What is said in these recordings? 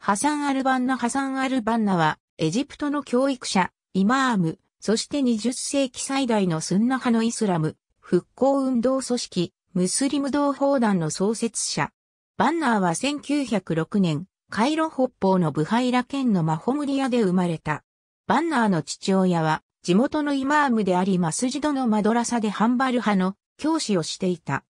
ハサン・アルバンナハサン・アルバンナは、エジプトの教育者、イマーム、そして20世紀最大のスンナ派のイスラム、復興運動組織、ムスリム同胞団の創設者。バンナーは1906年、カイロ北方のブハイラ県のマホムリアで生まれた。バンナーの父親は、地元のイマームでありマスジドのマドラサでハンバル派の教師をしていた。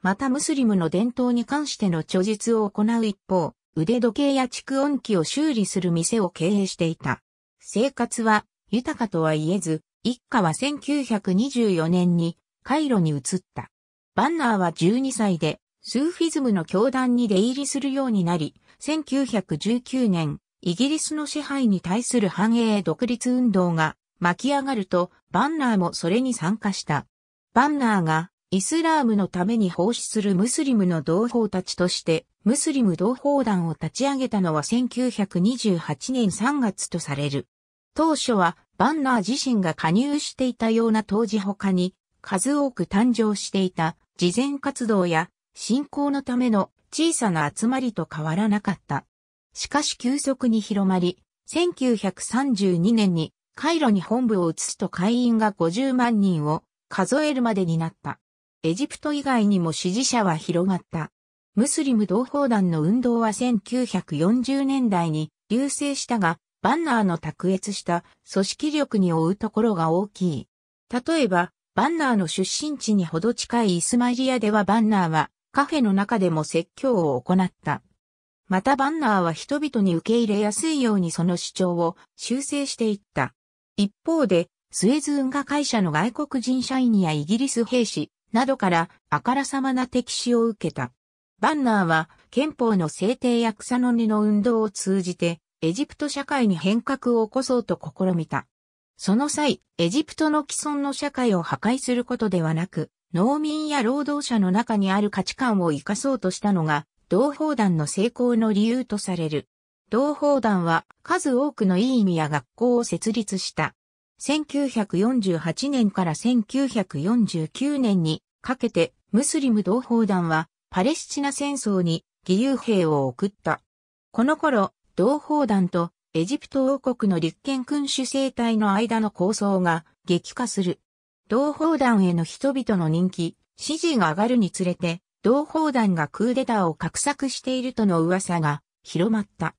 またムスリムの伝統に関しての著述を行う一方、腕時計や蓄音機を修理する店を経営していた。生活は豊かとは言えず、一家は1924年にカイロに移った。バンナーは12歳でスーフィズムの教団に出入りするようになり、1919年、イギリスの支配に対する繁栄独立運動が巻き上がると、バンナーもそれに参加した。バンナーがイスラームのために奉仕するムスリムの同胞たちとして、ムスリム同胞団を立ち上げたのは1928年3月とされる。当初は、バンナー自身が加入していたような当時他に、数多く誕生していた、慈善活動や、信仰のための小さな集まりと変わらなかった。しかし急速に広まり、1932年に、カイロに本部を移すと会員が50万人を数えるまでになった。エジプト以外にも支持者は広がった。ムスリム同胞団の運動は1940年代に流星したが、バンナーの卓越した組織力に追うところが大きい。例えば、バンナーの出身地にほど近いイスマイリアではバンナーはカフェの中でも説教を行った。またバンナーは人々に受け入れやすいようにその主張を修正していった。一方で、スエズ運河会社の外国人社員やイギリス兵士、などからあからさまな敵視を受けた。バンナーは憲法の制定や草の根の運動を通じてエジプト社会に変革を起こそうと試みた。その際、エジプトの既存の社会を破壊することではなく、農民や労働者の中にある価値観を生かそうとしたのが、同胞団の成功の理由とされる。同胞団は数多くのいい意味や学校を設立した。1948年から1949年にかけてムスリム同胞団はパレスチナ戦争に義勇兵を送った。この頃、同胞団とエジプト王国の立憲君主政体の間の構想が激化する。同胞団への人々の人気、支持が上がるにつれて、同胞団がクーデターを画策しているとの噂が広まった。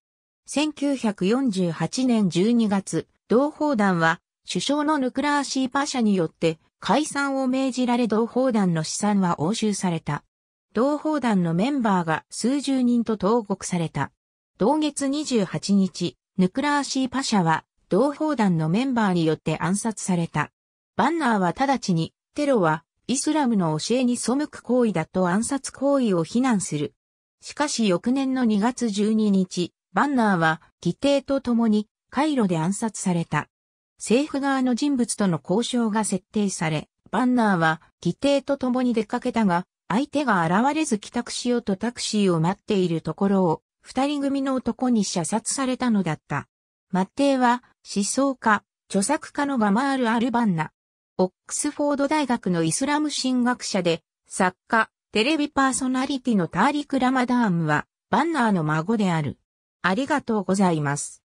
1948年12月、同胞団は首相のヌクラーシーパシャによって解散を命じられ同胞団の資産は押収された。同胞団のメンバーが数十人と投獄された。同月28日、ヌクラーシーパシャは同胞団のメンバーによって暗殺された。バンナーは直ちに、テロはイスラムの教えに背く行為だと暗殺行為を非難する。しかし翌年の2月12日、バンナーは議定と共にカイロで暗殺された。政府側の人物との交渉が設定され、バンナーは議定と共に出かけたが、相手が現れず帰宅しようとタクシーを待っているところを、二人組の男に射殺されたのだった。マッテイは、思想家、著作家のガマール・アルバンナ。オックスフォード大学のイスラム神学者で、作家、テレビパーソナリティのターリク・ラマダームは、バンナーの孫である。ありがとうございます。